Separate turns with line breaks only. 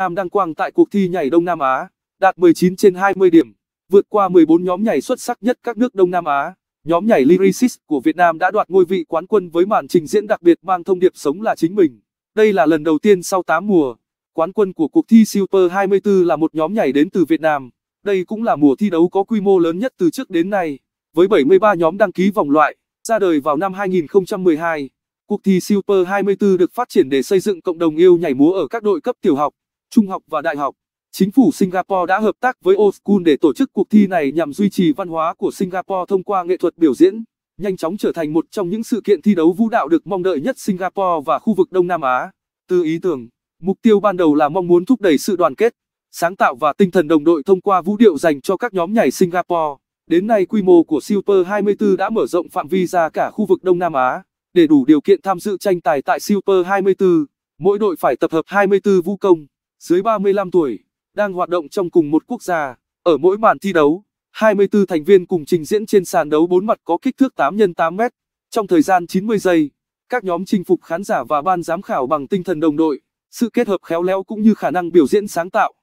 Nam Đăng Quang tại cuộc thi nhảy Đông Nam Á, đạt 19 trên 20 điểm, vượt qua 14 nhóm nhảy xuất sắc nhất các nước Đông Nam Á. Nhóm nhảy Lyricist của Việt Nam đã đoạt ngôi vị quán quân với màn trình diễn đặc biệt mang thông điệp sống là chính mình. Đây là lần đầu tiên sau 8 mùa, quán quân của cuộc thi Super 24 là một nhóm nhảy đến từ Việt Nam. Đây cũng là mùa thi đấu có quy mô lớn nhất từ trước đến nay, với 73 nhóm đăng ký vòng loại, ra đời vào năm 2012. Cuộc thi Super 24 được phát triển để xây dựng cộng đồng yêu nhảy múa ở các đội cấp tiểu học trung học và đại học. Chính phủ Singapore đã hợp tác với Old School để tổ chức cuộc thi này nhằm duy trì văn hóa của Singapore thông qua nghệ thuật biểu diễn, nhanh chóng trở thành một trong những sự kiện thi đấu vũ đạo được mong đợi nhất Singapore và khu vực Đông Nam Á. Từ ý tưởng, mục tiêu ban đầu là mong muốn thúc đẩy sự đoàn kết, sáng tạo và tinh thần đồng đội thông qua vũ điệu dành cho các nhóm nhảy Singapore. Đến nay quy mô của Super 24 đã mở rộng phạm vi ra cả khu vực Đông Nam Á. Để đủ điều kiện tham dự tranh tài tại Super 24, mỗi đội phải tập hợp 24 vũ công dưới 35 tuổi, đang hoạt động trong cùng một quốc gia. Ở mỗi màn thi đấu, 24 thành viên cùng trình diễn trên sàn đấu bốn mặt có kích thước 8 x 8 mét. Trong thời gian 90 giây, các nhóm chinh phục khán giả và ban giám khảo bằng tinh thần đồng đội, sự kết hợp khéo léo cũng như khả năng biểu diễn sáng tạo.